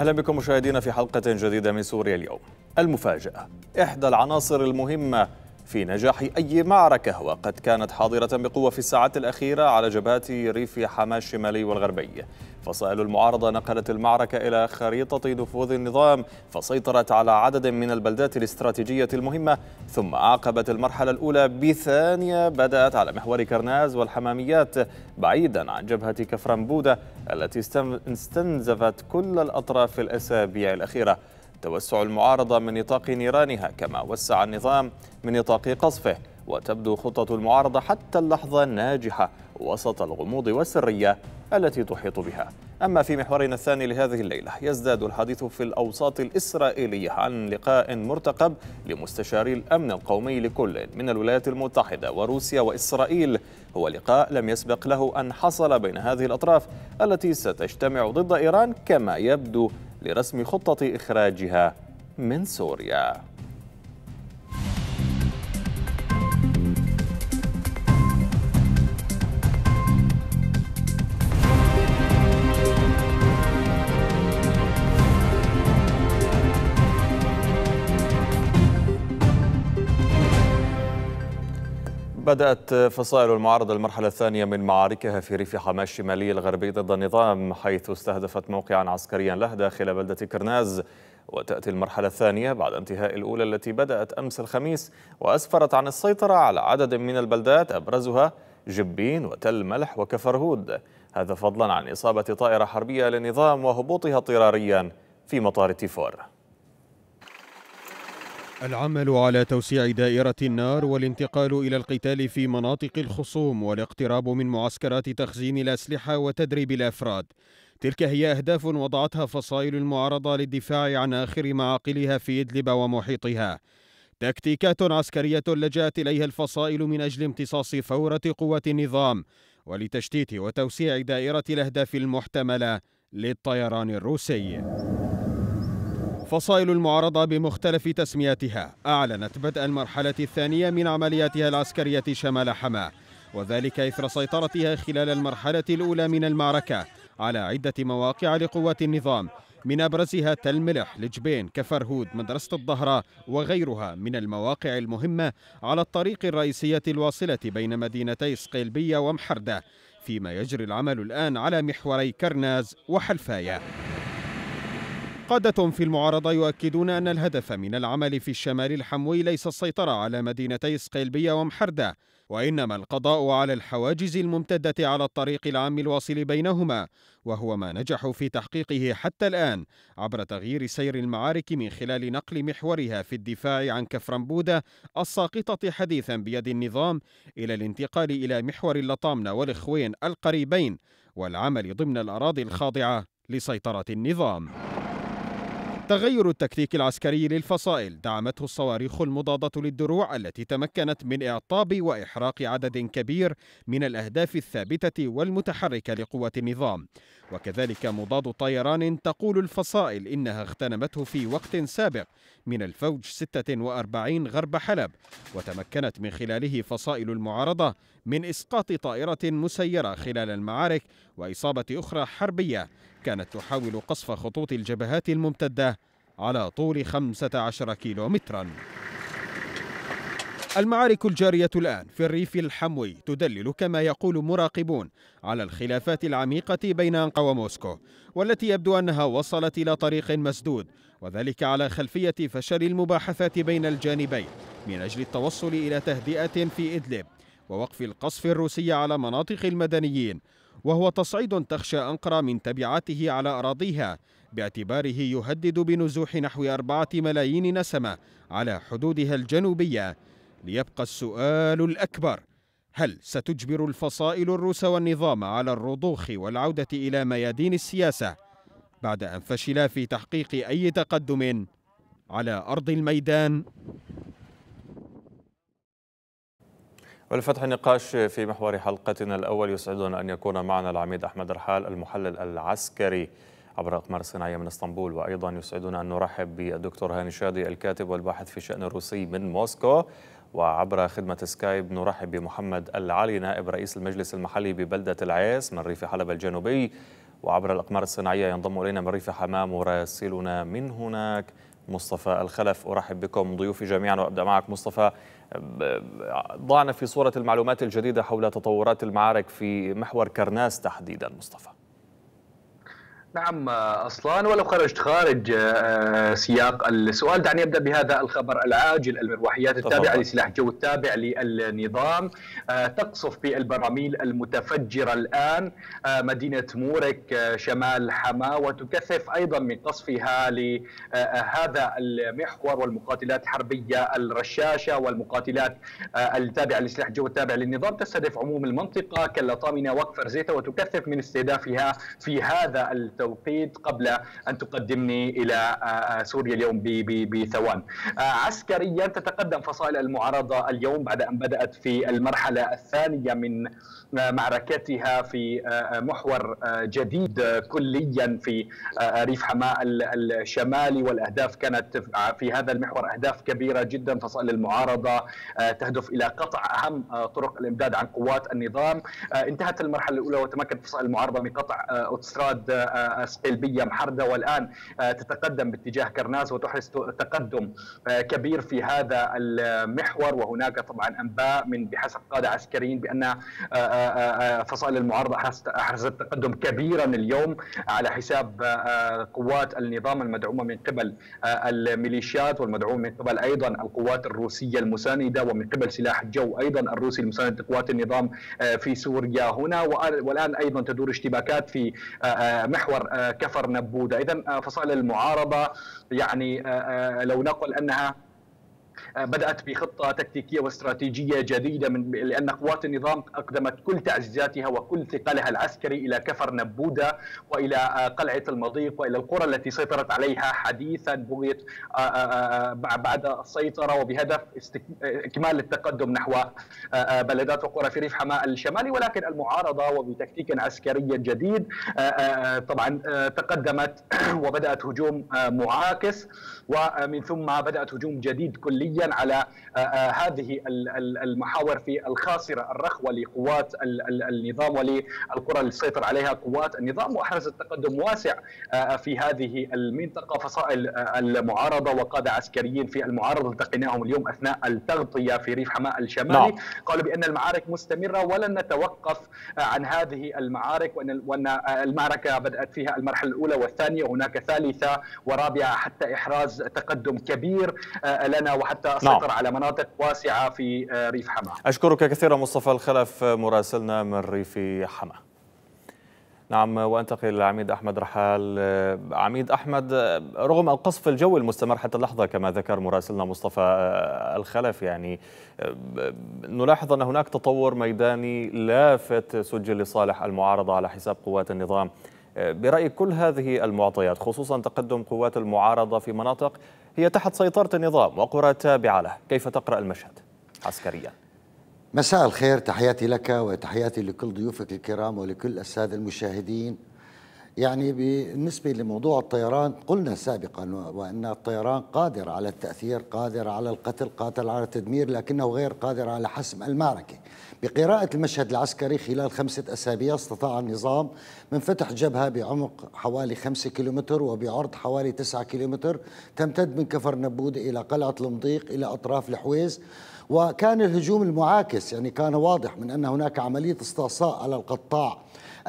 أهلا بكم مشاهدينا في حلقة جديدة من سوريا اليوم المفاجأة إحدى العناصر المهمة في نجاح أي معركة وقد كانت حاضرة بقوة في الساعات الأخيرة على جبهات ريف حماة الشمالي والغربي فصائل المعارضة نقلت المعركة إلى خريطة نفوذ النظام فسيطرت على عدد من البلدات الاستراتيجية المهمة ثم أعقبت المرحلة الأولى بثانية بدأت على محور كرناز والحماميات بعيدا عن جبهة كفرنبودة التي استنزفت كل الأطراف في الأسابيع الأخيرة توسع المعارضة من نطاق نيرانها كما وسع النظام من نطاق قصفه وتبدو خطة المعارضة حتى اللحظة ناجحة وسط الغموض والسرية التي تحيط بها أما في محورنا الثاني لهذه الليلة يزداد الحديث في الأوساط الإسرائيلية عن لقاء مرتقب لمستشاري الأمن القومي لكل من الولايات المتحدة وروسيا وإسرائيل هو لقاء لم يسبق له أن حصل بين هذه الأطراف التي ستجتمع ضد إيران كما يبدو لرسم خطة إخراجها من سوريا بدأت فصائل المعارضة المرحلة الثانية من معاركها في ريف حماة الشمالي الغربي ضد النظام حيث استهدفت موقعا عسكريا له داخل بلدة كرناز وتأتي المرحلة الثانية بعد انتهاء الأولى التي بدأت أمس الخميس وأسفرت عن السيطرة على عدد من البلدات أبرزها جبين وتل ملح وكفرهود هذا فضلا عن إصابة طائرة حربية للنظام وهبوطها اضطراريا في مطار تيفور العمل على توسيع دائرة النار والانتقال إلى القتال في مناطق الخصوم والاقتراب من معسكرات تخزين الأسلحة وتدريب الأفراد تلك هي أهداف وضعتها فصائل المعارضة للدفاع عن آخر معاقلها في إدلب ومحيطها تكتيكات عسكرية لجأت إليها الفصائل من أجل امتصاص فورة قوة النظام ولتشتيت وتوسيع دائرة الأهداف المحتملة للطيران الروسي فصائل المعارضة بمختلف تسمياتها أعلنت بدء المرحلة الثانية من عملياتها العسكرية شمال حماة وذلك إثر سيطرتها خلال المرحلة الأولى من المعركة على عدة مواقع لقوات النظام من أبرزها تل ملح لجبين كفرهود مدرسة الظهرة وغيرها من المواقع المهمة على الطريق الرئيسية الواصلة بين مدينتي صقيلبية ومحردة فيما يجري العمل الآن على محوري كرناز وحلفاية قادة في المعارضة يؤكدون أن الهدف من العمل في الشمال الحموي ليس السيطرة على مدينتي صقلبية ومحردة وإنما القضاء على الحواجز الممتدة على الطريق العام الواصل بينهما وهو ما نجحوا في تحقيقه حتى الآن عبر تغيير سير المعارك من خلال نقل محورها في الدفاع عن كفرنبودة الساقطة حديثا بيد النظام إلى الانتقال إلى محور اللطامنة والإخوين القريبين والعمل ضمن الأراضي الخاضعة لسيطرة النظام تغير التكتيك العسكري للفصائل دعمته الصواريخ المضادة للدروع التي تمكنت من إعطاب وإحراق عدد كبير من الأهداف الثابتة والمتحركة لقوة النظام وكذلك مضاد طيران تقول الفصائل إنها اغتنمته في وقت سابق من الفوج 46 غرب حلب وتمكنت من خلاله فصائل المعارضة من إسقاط طائرة مسيرة خلال المعارك وإصابة أخرى حربية كانت تحاول قصف خطوط الجبهات الممتدة على طول 15 كيلو متراً المعارك الجارية الآن في الريف الحموي تدلل كما يقول مراقبون على الخلافات العميقة بين أنقا وموسكو والتي يبدو أنها وصلت إلى طريق مسدود وذلك على خلفية فشل المباحثات بين الجانبين من أجل التوصل إلى تهدئة في إدلب ووقف القصف الروسي على مناطق المدنيين وهو تصعيد تخشى أنقرة من تبعاته على أراضيها باعتباره يهدد بنزوح نحو أربعة ملايين نسمة على حدودها الجنوبية ليبقى السؤال الأكبر هل ستجبر الفصائل الروس والنظام على الرضوخ والعودة إلى ميادين السياسة بعد أن فشلا في تحقيق أي تقدم على أرض الميدان ولفتح النقاش في محور حلقتنا الأول يسعدنا أن يكون معنا العميد أحمد رحال المحلل العسكري عبر أقمار صناعية من اسطنبول وأيضا يسعدنا أن نرحب بالدكتور هاني شادي الكاتب والباحث في شأن الروسي من موسكو وعبر خدمة سكايب نرحب بمحمد العلي نائب رئيس المجلس المحلي ببلدة العيس من ريف حلب الجنوبي وعبر الأقمار الصناعية ينضم إلينا من ريف حمام مراسلنا من هناك مصطفى الخلف أرحب بكم ضيوفي جميعا وأبدأ معك مصطفى ضعنا في صورة المعلومات الجديدة حول تطورات المعارك في محور كرناس تحديدا مصطفى نعم اصلا ولو خرجت خارج آه، سياق السؤال دعني ابدا بهذا الخبر العاجل المروحيات التابعه لسلاح جو التابع للنظام آه، تقصف بالبراميل المتفجره الان آه، مدينه مورك شمال حماه وتكثف ايضا من قصفها لهذا المحور والمقاتلات الحربيه الرشاشه والمقاتلات التابعه لسلاح جو التابع للنظام تستهدف عموم المنطقه كالطامنه وكفر زيتا وتكثف من استهدافها في هذا التوقيت التوقيت قبل أن تقدمني إلى آه، آه، سوريا اليوم بثوان آه، عسكريا تتقدم فصائل المعارضة اليوم بعد أن بدأت في المرحلة الثانية من معركتها في محور جديد كليا في ريف حماة الشمالي والأهداف كانت في هذا المحور أهداف كبيرة جدا فصائل المعارضة تهدف إلى قطع أهم طرق الإمداد عن قوات النظام انتهت المرحلة الأولى وتمكنت فصائل المعارضة من قطع أوتستراد سلبيه محرده والان آه، تتقدم باتجاه كرناس وتحرز تقدم آه، كبير في هذا المحور وهناك طبعا انباء من بحسب قاده عسكريين بان آه، فصائل المعارضه احرزت تقدم كبيرا اليوم على حساب قوات النظام المدعومه من قبل الميليشيات والمدعومه من قبل ايضا القوات الروسيه المسانده ومن قبل سلاح الجو ايضا الروسي المساند لقوات النظام في سوريا هنا والان ايضا تدور اشتباكات في محور آه، كفر كفر نبوده اذا آه، فصائل المعارضه يعني آه، لو نقل انها بدأت بخطة تكتيكية واستراتيجية جديدة من لأن قوات النظام أقدمت كل تعزيزاتها وكل ثقلها العسكري إلى كفر نبودة وإلى آه، قلعة المضيق وإلى القرى التي سيطرت عليها حديثا بغيت آه، آه، بعد السيطرة وبهدف إكمال التقدم نحو بلدات وقرى في ريف حماة الشمالي ولكن المعارضة وبتكتيك عسكري جديد طبعا تقدمت وبدأت هجوم معاكس ومن ثم بدأت هجوم جديد كليا على آه، آه، هذه المحاور في الخاصره الرخوه لقوات النظام وللقرى اللي سيطر عليها قوات النظام واحرزت تقدم واسع آه، في هذه المنطقه فصائل المعارضه وقاده عسكريين في المعارضه التقيناهم اليوم اثناء التغطيه في ريف حماة الشمالي نعم. قالوا بان المعارك مستمره ولن نتوقف عن هذه المعارك وان وان المعركه بدات فيها المرحله الاولى والثانيه وهناك ثالثه ورابعه حتى احراز تقدم كبير لنا وحتى سيطر نعم. على مناطق واسعة في آه، ريف حما أشكرك كثيرا مصطفى الخلف مراسلنا من ريف حما نعم وانتقل لعميد احمد رحال آه، عميد احمد آه، رغم القصف الجوي المستمر حتى اللحظه كما ذكر مراسلنا مصطفى الخلف يعني نلاحظ ان هناك تطور ميداني لافت سجل لصالح المعارضه على حساب قوات النظام برايك كل هذه المعطيات خصوصا تقدم قوات المعارضه في مناطق هي تحت سيطرة النظام وقرى تابعة له كيف تقرأ المشهد عسكريا؟ مساء الخير تحياتي لك وتحياتي لكل ضيوفك الكرام ولكل السادة المشاهدين يعني بالنسبة لموضوع الطيران قلنا سابقا وأن الطيران قادر على التأثير قادر على القتل قادر على التدمير لكنه غير قادر على حسم المعركة بقراءة المشهد العسكري خلال خمسة أسابيع استطاع النظام من فتح جبهة بعمق حوالي خمسة كيلومتر وبعرض حوالي تسعة كيلومتر تمتد من كفر نبود إلى قلعة المضيق إلى أطراف الحويز وكان الهجوم المعاكس يعني كان واضح من أن هناك عملية استعصاء على القطاع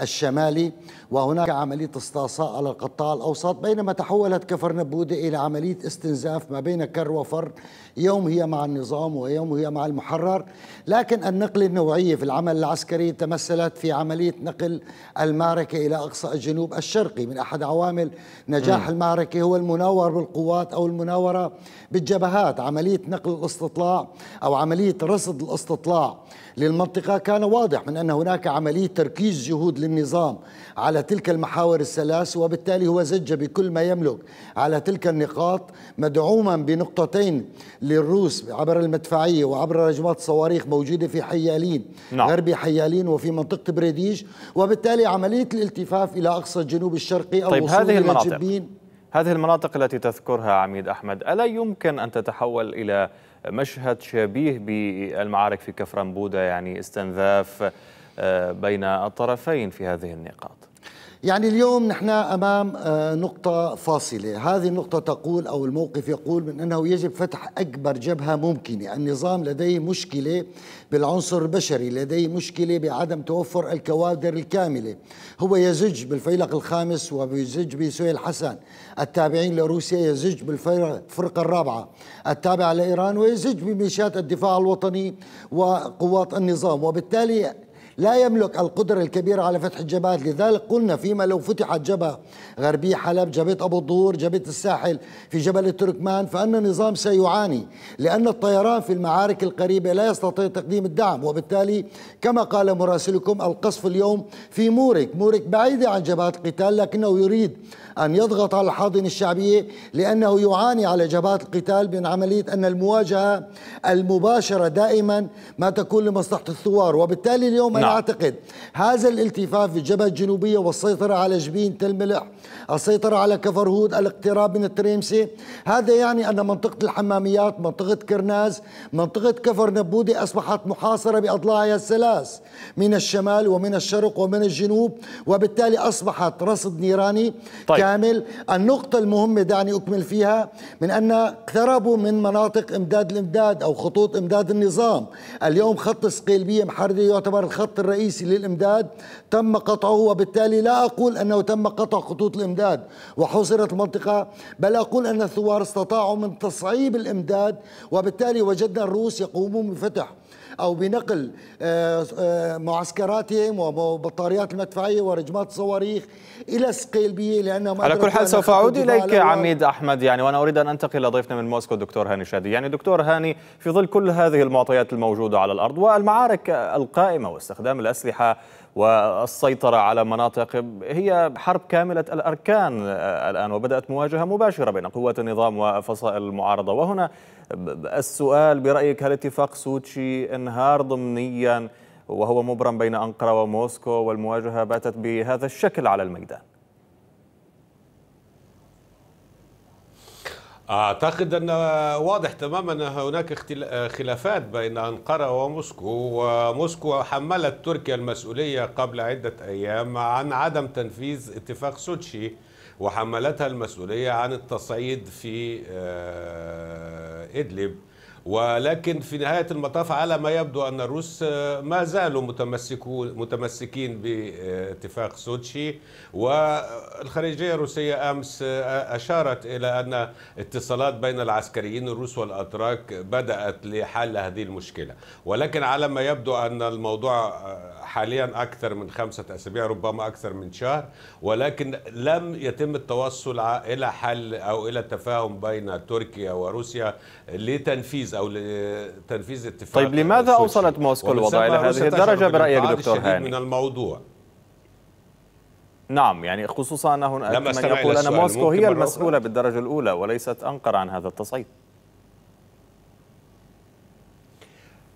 الشمالي وهناك عملية استعصاء على القطاع الأوسط بينما تحولت كفر نبودة إلى عملية استنزاف ما بين كر وفر يوم هي مع النظام ويوم هي مع المحرر لكن النقلة النوعية في العمل العسكري تمثلت في عملية نقل المعركة إلى أقصى الجنوب الشرقي من أحد عوامل نجاح م. المعركة هو المناور بالقوات أو المناورة بالجبهات عملية نقل الاستطلاع أو عملية رصد الاستطلاع للمنطقة كان واضح من أن هناك عملية تركيز جهود للنظام على تلك المحاور الثلاث وبالتالي هو زج بكل ما يملك على تلك النقاط مدعوما بنقطتين للروس عبر المدفعية وعبر رجمات صواريخ موجودة في حيالين نعم. غربي حيالين وفي منطقة بريديج وبالتالي عملية الالتفاف إلى أقصى الجنوب الشرقي أو طيب هذه المناطق هذه المناطق التي تذكرها عميد أحمد ألا يمكن أن تتحول إلى مشهد شبيه بالمعارك في كفرنبودا يعني استنزاف آه، بين الطرفين في هذه النقاط يعني اليوم نحن امام آه، نقطه فاصله هذه النقطه تقول او الموقف يقول من انه يجب فتح اكبر جبهه ممكنه النظام لديه مشكله بالعنصر البشري لديه مشكله بعدم توفر الكوادر الكامله هو يزج بالفيلق الخامس ويزج بسهيل حسن التابعين لروسيا يزج بالفرقه الرابعه التابعه لايران ويزج بميليشيات الدفاع الوطني وقوات النظام وبالتالي لا يملك القدرة الكبيرة على فتح الجبهات لذلك قلنا فيما لو فتحت جبهة غربية حلب جبهة أبو الضور جبهة الساحل في جبل التركمان فأن النظام سيعاني لأن الطيران في المعارك القريبة لا يستطيع تقديم الدعم وبالتالي كما قال مراسلكم القصف اليوم في مورك مورك بعيدة عن جبهات القتال لكنه يريد أن يضغط على الحاضنة الشعبية لأنه يعاني على جبهات القتال من عملية أن المواجهة المباشرة دائما ما تكون لمصلحة الثوار وبالتالي اليوم نعم. نعم. أعتقد هذا الالتفاف في الجبهة الجنوبية والسيطرة على جبين تل ملح السيطرة على كفر هود الاقتراب من التريمسي هذا يعني أن منطقة الحماميات منطقة كرناز منطقة كفر نبودي أصبحت محاصرة بأضلاعها الثلاث من الشمال ومن الشرق ومن الجنوب وبالتالي أصبحت رصد نيراني طيب. كامل النقطة المهمة دعني أكمل فيها من أن اقتربوا من مناطق إمداد الإمداد أو خطوط إمداد النظام اليوم خط سقيلبية محردة يعتبر الخط الخط الرئيسي للإمداد تم قطعه وبالتالي لا أقول أنه تم قطع خطوط الإمداد وحصرت المنطقة بل أقول أن الثوار استطاعوا من تصعيب الإمداد وبالتالي وجدنا الروس يقومون بفتح أو بنقل آه، آه، معسكراتهم وبطاريات المدفعية ورجمات الصواريخ إلى سقيلبية لأنهم على كل حال سوف أعود إليك عميد أحمد يعني وأنا أريد أن أنتقل لضيفنا من موسكو الدكتور هاني شادي يعني دكتور هاني في ظل كل هذه المعطيات الموجودة على الأرض والمعارك القائمة واستخدام الأسلحة والسيطرة على مناطق هي حرب كاملة الأركان الآن وبدأت مواجهة مباشرة بين قوات النظام وفصائل المعارضة وهنا السؤال برأيك هل اتفاق سوتشي انهار ضمنيا وهو مبرم بين أنقرة وموسكو والمواجهة باتت بهذا الشكل على الميدان أعتقد أن واضح تماما أن هناك خلافات بين أنقرة وموسكو وموسكو حملت تركيا المسؤولية قبل عدة أيام عن عدم تنفيذ اتفاق سوتشي وحملتها المسؤولية عن التصعيد في آه، إدلب ولكن في نهاية المطاف على ما يبدو أن الروس آه، ما زالوا متمسكون متمسكين باتفاق سوتشي والخارجية الروسية أمس آه، أشارت إلى أن اتصالات بين العسكريين الروس والأتراك بدأت لحل هذه المشكلة ولكن على ما يبدو أن الموضوع آه، حاليا أكثر من خمسة أسابيع ربما أكثر من شهر ولكن لم يتم التوصل إلى حل أو إلى تفاهم بين تركيا وروسيا لتنفيذ او لتنفيذ اتفاق طيب لماذا اوصلت موسكو الوضع الى هذه الدرجه برايك دكتور هاني؟ من الموضوع نعم يعني خصوصا هنا من يقول ان موسكو هي المسؤوله بالدرجه الاولى وليست انقره عن هذا التصعيد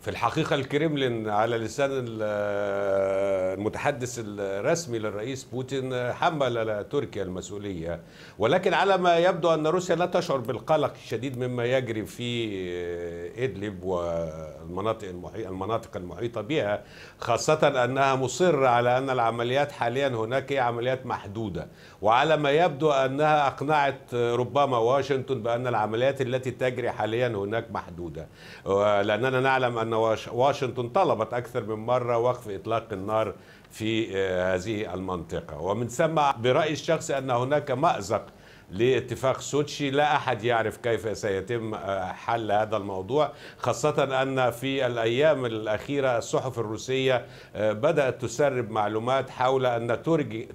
في الحقيقة الكريملين على لسان المتحدث الرسمي للرئيس بوتين حمل تركيا المسؤولية ولكن على ما يبدو أن روسيا لا تشعر بالقلق الشديد مما يجري في إدلب والمناطق المناطق المحيطة بها خاصة أنها مصرة على أن العمليات حاليا هناك هي عمليات محدودة وعلى ما يبدو أنها أقنعت ربما واشنطن بأن العمليات التي تجري حاليا هناك محدودة لأننا نعلم أن واشنطن طلبت أكثر من مرة وقف إطلاق النار في آه، هذه المنطقة ومن ثم برأيي الشخصي أن هناك مأزق لاتفاق سوتشي لا أحد يعرف كيف سيتم آه، حل هذا الموضوع خاصة أن في الأيام الأخيرة الصحف الروسية آه، بدأت تسرب معلومات حول أن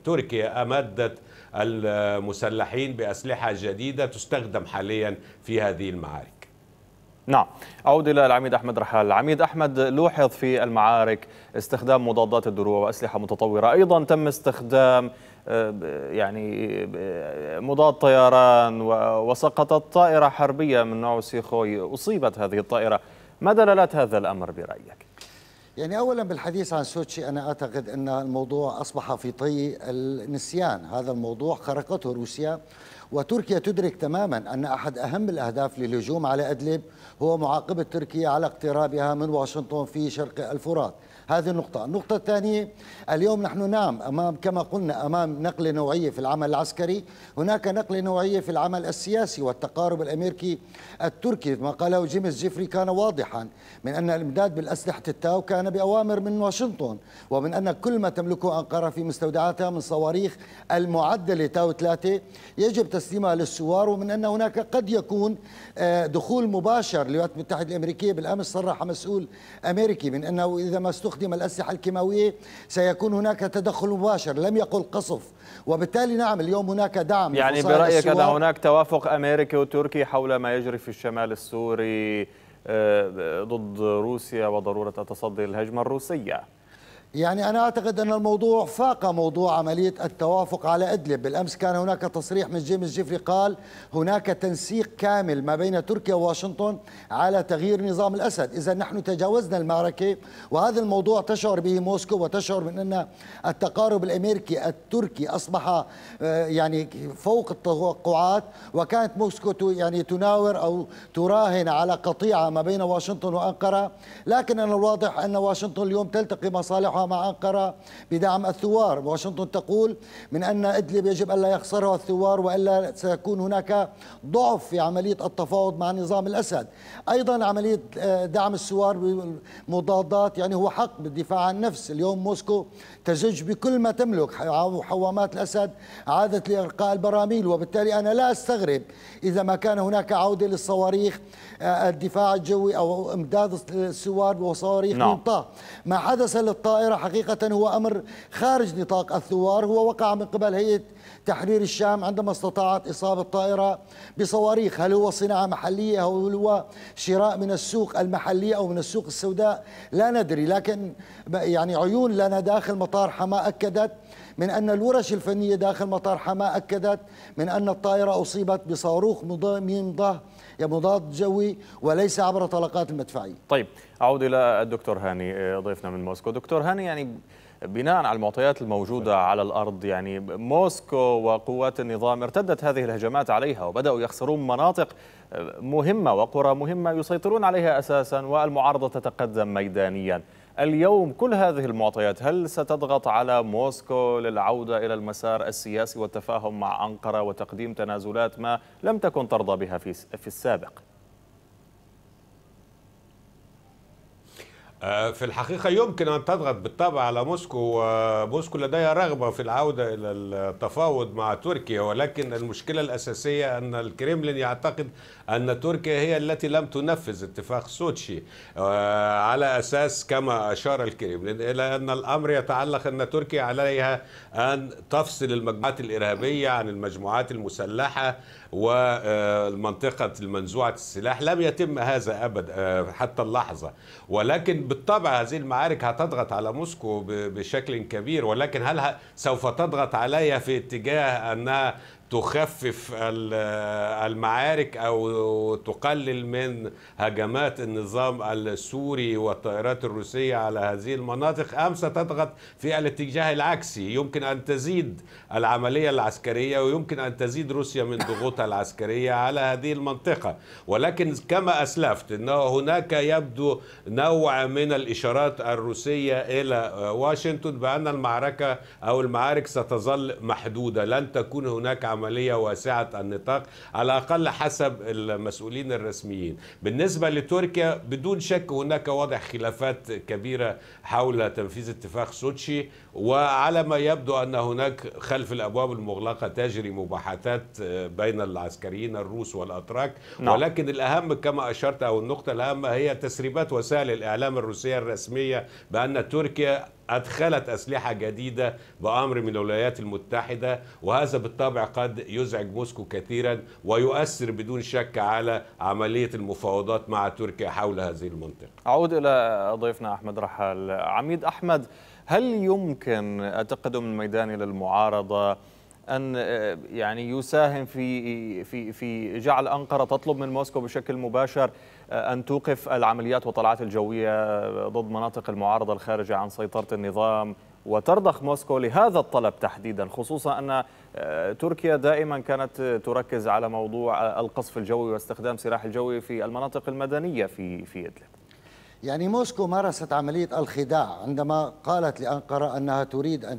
تركيا أمدت المسلحين بأسلحة جديدة تستخدم حاليا في هذه المعارك نعم أعود إلى العميد أحمد رحال العميد أحمد لوحظ في المعارك استخدام مضادات الدروع وأسلحة متطورة أيضا تم استخدام يعني مضاد طيران وسقطت طائرة حربية من نوع سيخوي أصيبت هذه الطائرة ما دلالات هذا الأمر برأيك؟ يعني أولا بالحديث عن سوتشي أنا أعتقد أن الموضوع أصبح في طي النسيان هذا الموضوع خرقته روسيا وتركيا تدرك تماما أن أحد أهم الأهداف للهجوم على أدلب هو معاقبة تركيا على اقترابها من واشنطن في شرق الفرات هذه النقطة النقطة الثانية اليوم نحن نعم أمام كما قلنا أمام نقلة نوعية في العمل العسكري هناك نقلة نوعية في العمل السياسي والتقارب الأمريكي التركي ما قاله جيمس جيفري كان واضحا من أن الإمداد بالأسلحة التاو كان بأوامر من واشنطن ومن أن كل ما تملكه أنقرة في مستودعاتها من صواريخ المعدلة تاو 3 يجب تسليمها للثوار ومن أن هناك قد يكون آه، دخول مباشر للولايات المتحدة الأمريكية بالأمس صرح مسؤول أمريكي من أنه إذا ما استخدم الأسلحة الكيماوية سيكون هناك تدخل مباشر لم يقل قصف وبالتالي نعم اليوم هناك دعم يعني برأيك أن هناك توافق أمريكي وتركي حول ما يجري في الشمال السوري آه، ضد روسيا وضرورة التصدي للهجمة الروسية يعني أنا أعتقد أن الموضوع فاق موضوع عملية التوافق على إدلب بالأمس كان هناك تصريح من جيمس جيفري قال هناك تنسيق كامل ما بين تركيا وواشنطن على تغيير نظام الأسد إذا نحن تجاوزنا المعركة وهذا الموضوع تشعر به موسكو وتشعر من أن التقارب الأمريكي التركي أصبح آه، يعني فوق التوقعات وكانت موسكو يعني تناور أو تراهن على قطيعة ما بين واشنطن وأنقرة لكن أنا الواضح أن واشنطن اليوم تلتقي مصالحها مع أنقرة بدعم الثوار واشنطن تقول من أن إدلب يجب ألا يخسرها الثوار وإلا سيكون هناك ضعف في عملية التفاوض مع نظام الأسد أيضا عملية آه، دعم الثوار بمضادات يعني هو حق بالدفاع عن النفس اليوم موسكو تزج بكل ما تملك حوامات الأسد عادت لإرقاء البراميل وبالتالي أنا لا أستغرب إذا ما كان هناك عودة للصواريخ آه، الدفاع الجوي أو إمداد الثوار وصواريخ نعم. من طه ما حدث للطائرة الطائرة حقيقة هو أمر خارج نطاق الثوار هو وقع من قبل هيئة تحرير الشام عندما استطاعت إصابة الطائرة بصواريخ هل هو صناعة محلية أو هو شراء من السوق المحلية أو من السوق السوداء لا ندري لكن يعني عيون لنا داخل مطار حما أكدت من أن الورش الفنية داخل مطار حماة أكدت من أن الطائرة أصيبت بصاروخ مضاد مضاد جوي وليس عبر طلقات المدفعية طيب أعود إلى الدكتور هاني آه، ضيفنا من موسكو دكتور هاني يعني بناء على المعطيات الموجودة على الأرض يعني موسكو وقوات النظام ارتدت هذه الهجمات عليها وبدأوا يخسرون مناطق آه، مهمة وقرى مهمة يسيطرون عليها أساسا والمعارضة تتقدم ميدانيا اليوم كل هذه المعطيات هل ستضغط على موسكو للعودة إلى المسار السياسي والتفاهم مع أنقرة وتقديم تنازلات ما لم تكن ترضى بها في السابق؟ آه، في الحقيقة يمكن أن تضغط بالطبع على موسكو وموسكو لديها رغبة في العودة إلى التفاوض مع تركيا ولكن المشكلة الأساسية أن الكريملين يعتقد أن تركيا هي التي لم تنفذ اتفاق سوتشي آه، على أساس كما أشار الكريملين إلى أن الأمر يتعلق أن تركيا عليها أن تفصل المجموعات الإرهابية عن المجموعات المسلحة والمنطقة المنزوعة السلاح لم يتم هذا أبدا آه، حتى اللحظة ولكن بالطبع هذه المعارك هتضغط على موسكو بشكل كبير ولكن هل سوف تضغط عليها في اتجاه أنها تخفف المعارك او تقلل من هجمات النظام السوري والطائرات الروسيه على هذه المناطق ام ستضغط في الاتجاه العكسي يمكن ان تزيد العمليه العسكريه ويمكن ان تزيد روسيا من ضغوطها العسكريه على هذه المنطقه ولكن كما اسلفت انه هناك يبدو نوع من الاشارات الروسيه الى واشنطن بان المعركه او المعارك ستظل محدوده لن تكون هناك عملية واسعة النطاق على الأقل حسب المسؤولين الرسميين بالنسبة لتركيا بدون شك هناك وضع خلافات كبيرة حول تنفيذ اتفاق سوتشي وعلى ما يبدو أن هناك خلف الأبواب المغلقة تجري مباحثات آه، بين العسكريين الروس والأتراك نعم. ولكن الأهم كما أشرت أو النقطة الأهم هي تسريبات وسائل الإعلام الروسية الرسمية بأن تركيا أدخلت أسلحة جديدة بأمر من الولايات المتحدة وهذا بالطبع قد يزعج موسكو كثيرا ويؤثر بدون شك على عملية المفاوضات مع تركيا حول هذه المنطقة أعود إلى ضيفنا أحمد رحال عميد أحمد هل يمكن التقدم الميداني للمعارضة ان يعني يساهم في في في جعل انقره تطلب من موسكو بشكل مباشر آه، أن توقف العمليات والطلعات الجوية ضد مناطق المعارضة الخارجة عن سيطرة النظام وترضخ موسكو لهذا الطلب تحديدا خصوصا أن آه، تركيا دائما كانت تركز على موضوع القصف الجوي واستخدام سلاح الجوي في المناطق المدنية في في إدلب يعني موسكو مارست عملية الخداع عندما قالت لأنقرة أنها تريد أن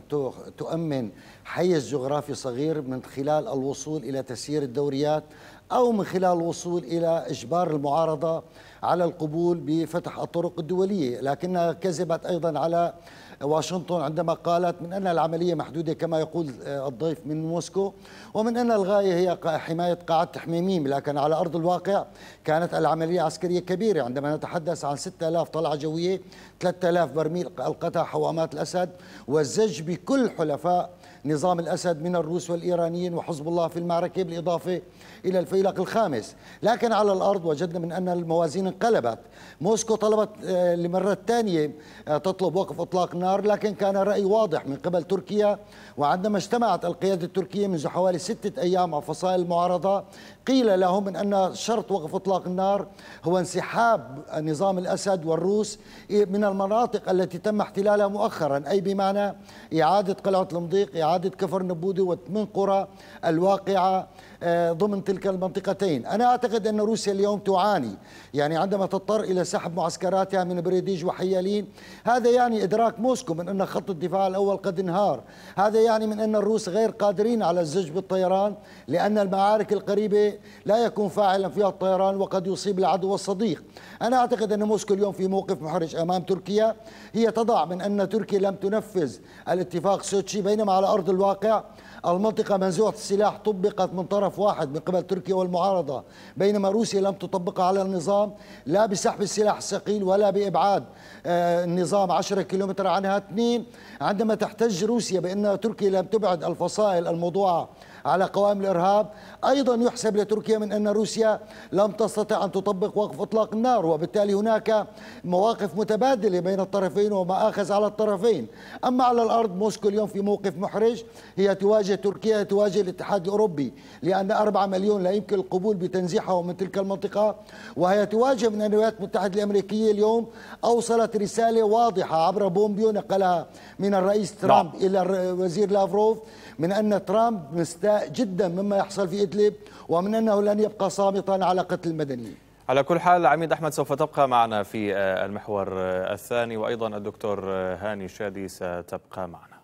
تؤمن حيز جغرافي صغير من خلال الوصول إلى تسيير الدوريات أو من خلال الوصول إلى إجبار المعارضة على القبول بفتح الطرق الدولية لكنها كذبت أيضا على واشنطن عندما قالت من أن العملية محدودة كما يقول آه، الضيف من موسكو ومن أن الغاية هي حماية قاعدة حميميم لكن على أرض الواقع كانت العملية عسكرية كبيرة عندما نتحدث عن 6000 طلعة جوية 3000 برميل ألقتها حوامات الأسد والزج بكل حلفاء نظام الأسد من الروس والإيرانيين وحزب الله في المعركة بالإضافة إلى الفيلق الخامس لكن على الأرض وجدنا من أن الموازين انقلبت موسكو طلبت آه، لمرة ثانية آه، تطلب وقف إطلاق النار لكن كان رأي واضح من قبل تركيا وعندما اجتمعت القيادة التركية منذ حوالي ستة أيام مع فصائل المعارضة قيل لهم من أن شرط وقف إطلاق النار هو انسحاب نظام الأسد والروس من المناطق التي تم احتلالها مؤخرا أي بمعنى إعادة قلعة المضيق إعادة كفر نبودي وثمان قرى الواقعة آه، ضمن تلك المنطقتين أنا أعتقد أن روسيا اليوم تعاني يعني عندما تضطر إلى سحب معسكراتها من بريديج وحيالين هذا يعني إدراك موسكو من أن خط الدفاع الأول قد انهار هذا يعني من أن الروس غير قادرين على الزج بالطيران لأن المعارك القريبة لا يكون فاعلا فيها الطيران وقد يصيب العدو الصديق أنا أعتقد أن موسكو اليوم في موقف محرج أمام تركيا هي تضع من أن تركيا لم تنفذ الاتفاق سوتشي بينما على أرض الواقع المنطقة منزوعة السلاح طبقت من طرف واحد من قبل تركيا والمعارضة بينما روسيا لم تطبقها على النظام لا بسحب السلاح الثقيل ولا بإبعاد آه، النظام 10 كيلومتر عنها اثنين عندما تحتج روسيا بأن تركيا لم تبعد الفصائل الموضوعة على قوائم الإرهاب أيضا يحسب لتركيا من أن روسيا لم تستطع أن تطبق وقف إطلاق النار وبالتالي هناك مواقف متبادلة بين الطرفين ومآخذ على الطرفين أما على الأرض موسكو اليوم في موقف محرج هي تواجه تركيا تواجه الاتحاد الأوروبي لأن 4 مليون لا يمكن القبول بتنزيحهم من تلك المنطقة وهي تواجه من الولايات المتحدة الأمريكية اليوم أوصلت رسالة واضحة عبر بومبيو نقلها من الرئيس ترامب لا. نعم. إلى الوزير لافروف من أن ترامب مستاء جدا مما يحصل في إدلب ومن أنه لن يبقى صامتا على قتل المدنيين على كل حال عميد أحمد سوف تبقى معنا في آه، المحور آه، الثاني وأيضا الدكتور آه، هاني شادي ستبقى معنا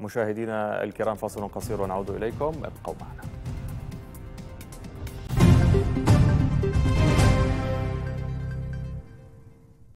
مشاهدينا الكرام فاصل قصير ونعود إليكم ابقوا معنا